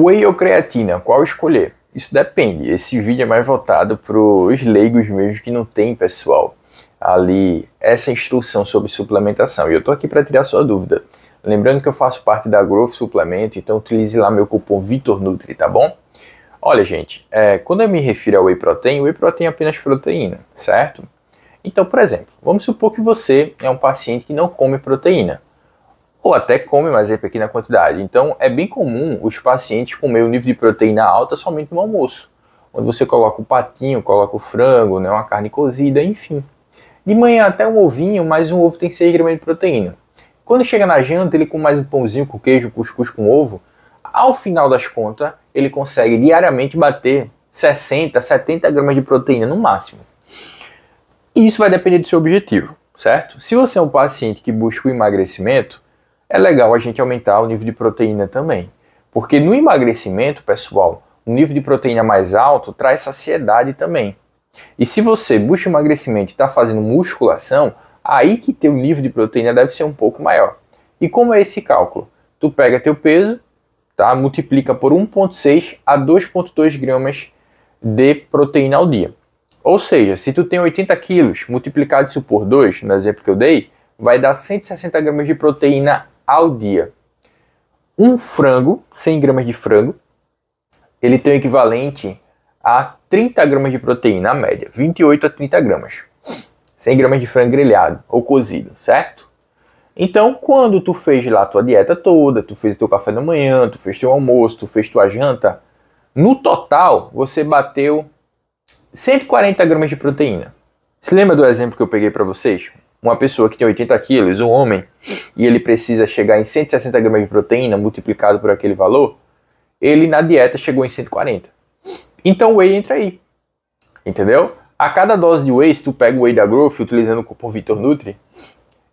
Whey ou creatina, qual escolher? Isso depende. Esse vídeo é mais voltado para os leigos mesmo que não tem, pessoal, ali essa instrução sobre suplementação. E eu estou aqui para tirar sua dúvida. Lembrando que eu faço parte da Growth Suplemento, então utilize lá meu cupom VitorNutri, tá bom? Olha, gente, é, quando eu me refiro ao whey protein, o whey protein é apenas proteína, certo? Então, por exemplo, vamos supor que você é um paciente que não come proteína ou até come, mas em pequena quantidade. Então, é bem comum os pacientes comer o nível de proteína alta somente no almoço, onde você coloca o patinho, coloca o frango, né, uma carne cozida, enfim. De manhã até um ovinho, mas um ovo tem 6 gramas de proteína. Quando chega na janta, ele com mais um pãozinho com queijo, cuscuz com ovo, ao final das contas, ele consegue diariamente bater 60, 70 gramas de proteína no máximo. Isso vai depender do seu objetivo, certo? Se você é um paciente que busca o emagrecimento, é legal a gente aumentar o nível de proteína também. Porque no emagrecimento, pessoal, um nível de proteína mais alto traz saciedade também. E se você busca emagrecimento e está fazendo musculação, aí que teu nível de proteína deve ser um pouco maior. E como é esse cálculo? Tu pega teu peso, tá? multiplica por 1.6 a 2.2 gramas de proteína ao dia. Ou seja, se tu tem 80 quilos, multiplicado isso por 2, no exemplo que eu dei, vai dar 160 gramas de proteína ao dia. Um frango, 100 gramas de frango, ele tem o equivalente a 30 gramas de proteína, na média, 28 a 30 gramas. 100 gramas de frango grelhado ou cozido, certo? Então, quando tu fez lá tua dieta toda, tu fez teu café da manhã, tu fez teu almoço, tu fez tua janta, no total você bateu 140 gramas de proteína. Se lembra do exemplo que eu peguei para vocês? uma pessoa que tem 80 quilos, um homem, e ele precisa chegar em 160 gramas de proteína multiplicado por aquele valor, ele na dieta chegou em 140. Então o whey entra aí. Entendeu? A cada dose de whey, se tu pega o whey da Growth utilizando o cupom Vitor Nutri,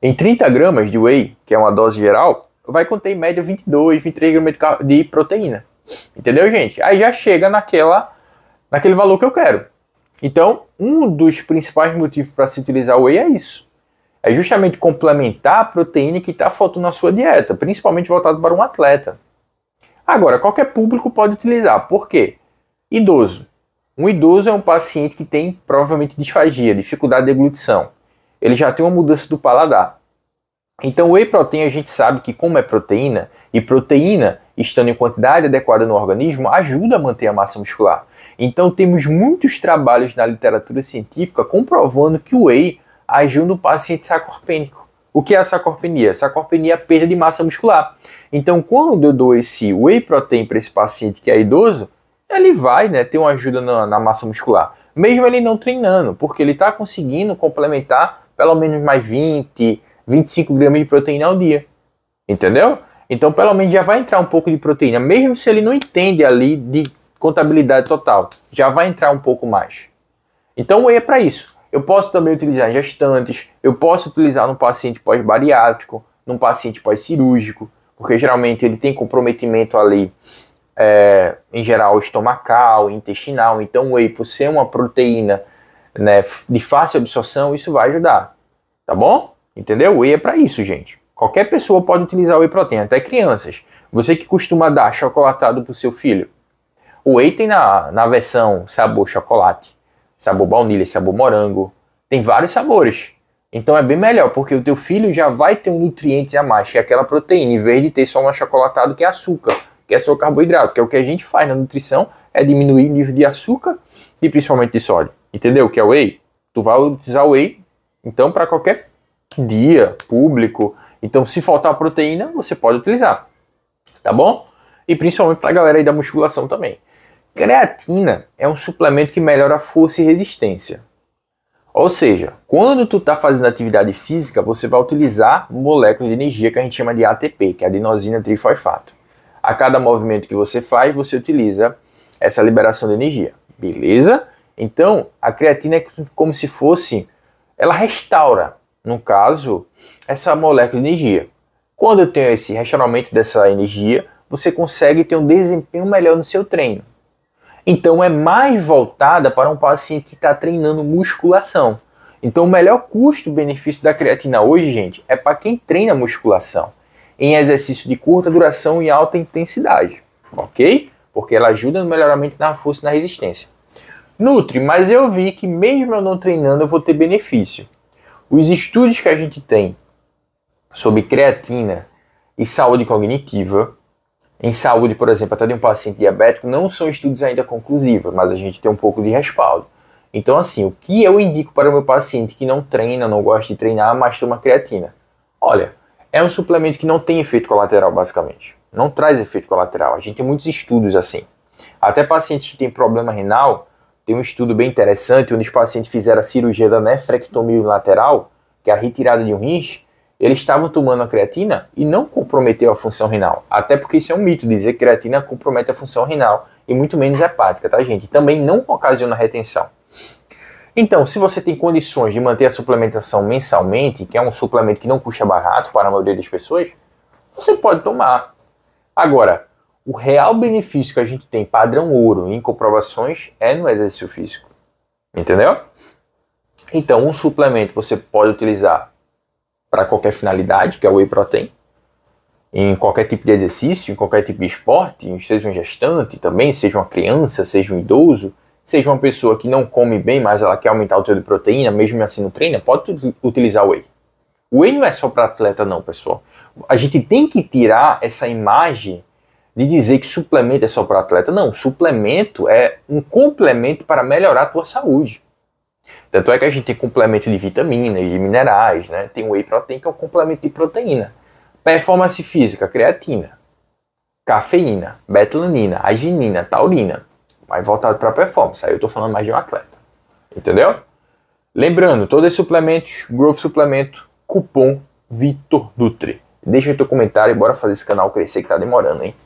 em 30 gramas de whey, que é uma dose geral, vai conter em média 22, 23 gramas de proteína. Entendeu, gente? Aí já chega naquela, naquele valor que eu quero. Então, um dos principais motivos para se utilizar o whey é isso é justamente complementar a proteína que está faltando na sua dieta, principalmente voltado para um atleta. Agora, qualquer público pode utilizar. Por quê? Idoso. Um idoso é um paciente que tem provavelmente disfagia, dificuldade de deglutição. Ele já tem uma mudança do paladar. Então, o whey protein a gente sabe que como é proteína e proteína estando em quantidade adequada no organismo ajuda a manter a massa muscular. Então, temos muitos trabalhos na literatura científica comprovando que o whey ajuda no paciente sacorpênico. O que é a Sacorpenia Sarcopenia é a perda de massa muscular. Então, quando eu dou esse whey protein para esse paciente que é idoso, ele vai né, ter uma ajuda na, na massa muscular. Mesmo ele não treinando, porque ele está conseguindo complementar pelo menos mais 20, 25 gramas de proteína ao dia. Entendeu? Então, pelo menos já vai entrar um pouco de proteína, mesmo se ele não entende ali de contabilidade total, já vai entrar um pouco mais. Então, o whey é para isso. Eu posso também utilizar em gestantes, eu posso utilizar num paciente pós-bariátrico, num paciente pós-cirúrgico, porque geralmente ele tem comprometimento ali, é, em geral, estomacal, intestinal. Então, o whey, por ser uma proteína né, de fácil absorção, isso vai ajudar. Tá bom? Entendeu? O whey é para isso, gente. Qualquer pessoa pode utilizar o whey protein, até crianças. Você que costuma dar chocolatado para o seu filho. O whey tem na, na versão sabor chocolate sabor baunilha, sabor morango. Tem vários sabores. Então é bem melhor, porque o teu filho já vai ter um nutriente a mais, que é aquela proteína, em vez de ter só um achocolatado que é açúcar, que é só carboidrato, que é o que a gente faz na nutrição, é diminuir o nível de açúcar e principalmente de sódio. Entendeu? Que é o whey. Tu vai utilizar o whey, então, para qualquer dia, público. Então, se faltar proteína, você pode utilizar. Tá bom? E principalmente para a galera aí da musculação também. Creatina é um suplemento que melhora a força e resistência. Ou seja, quando tu está fazendo atividade física, você vai utilizar moléculas de energia que a gente chama de ATP, que é adenosina trifosfato. A cada movimento que você faz, você utiliza essa liberação de energia. Beleza? Então, a creatina é como se fosse, ela restaura, no caso, essa molécula de energia. Quando eu tenho esse restauramento dessa energia, você consegue ter um desempenho melhor no seu treino. Então é mais voltada para um paciente que está treinando musculação. Então o melhor custo-benefício da creatina hoje, gente, é para quem treina musculação em exercício de curta duração e alta intensidade, ok? Porque ela ajuda no melhoramento da força e na resistência. Nutre, mas eu vi que mesmo eu não treinando eu vou ter benefício. Os estudos que a gente tem sobre creatina e saúde cognitiva em saúde, por exemplo, até de um paciente diabético, não são estudos ainda conclusivos, mas a gente tem um pouco de respaldo. Então, assim, o que eu indico para o meu paciente que não treina, não gosta de treinar, mas toma creatina? Olha, é um suplemento que não tem efeito colateral, basicamente. Não traz efeito colateral. A gente tem muitos estudos assim. Até pacientes que têm problema renal, tem um estudo bem interessante onde os pacientes fizeram a cirurgia da nefrectomia lateral, que é a retirada de um rins, ele estava tomando a creatina e não comprometeu a função renal. Até porque isso é um mito, dizer que creatina compromete a função renal e muito menos hepática, tá, gente? Também não ocasiona retenção. Então, se você tem condições de manter a suplementação mensalmente, que é um suplemento que não custa barato para a maioria das pessoas, você pode tomar. Agora, o real benefício que a gente tem padrão ouro em comprovações é no exercício físico. Entendeu? Então, um suplemento você pode utilizar para qualquer finalidade, que é o whey protein, em qualquer tipo de exercício, em qualquer tipo de esporte, seja um gestante também, seja uma criança, seja um idoso, seja uma pessoa que não come bem, mas ela quer aumentar o teor de proteína, mesmo assim no treino pode utilizar o whey. O whey não é só para atleta não, pessoal. A gente tem que tirar essa imagem de dizer que suplemento é só para atleta. Não, suplemento é um complemento para melhorar a tua saúde. Tanto é que a gente tem complemento de vitaminas, de minerais, né? Tem whey protein, que é um complemento de proteína. Performance física, creatina, cafeína, betulanina, arginina, taurina. Mais voltado para performance. Aí eu estou falando mais de um atleta. Entendeu? Lembrando, todos esses suplementos, Growth Suplemento, cupom Vitor Dutre. Deixa o teu comentário e bora fazer esse canal crescer que tá demorando, hein?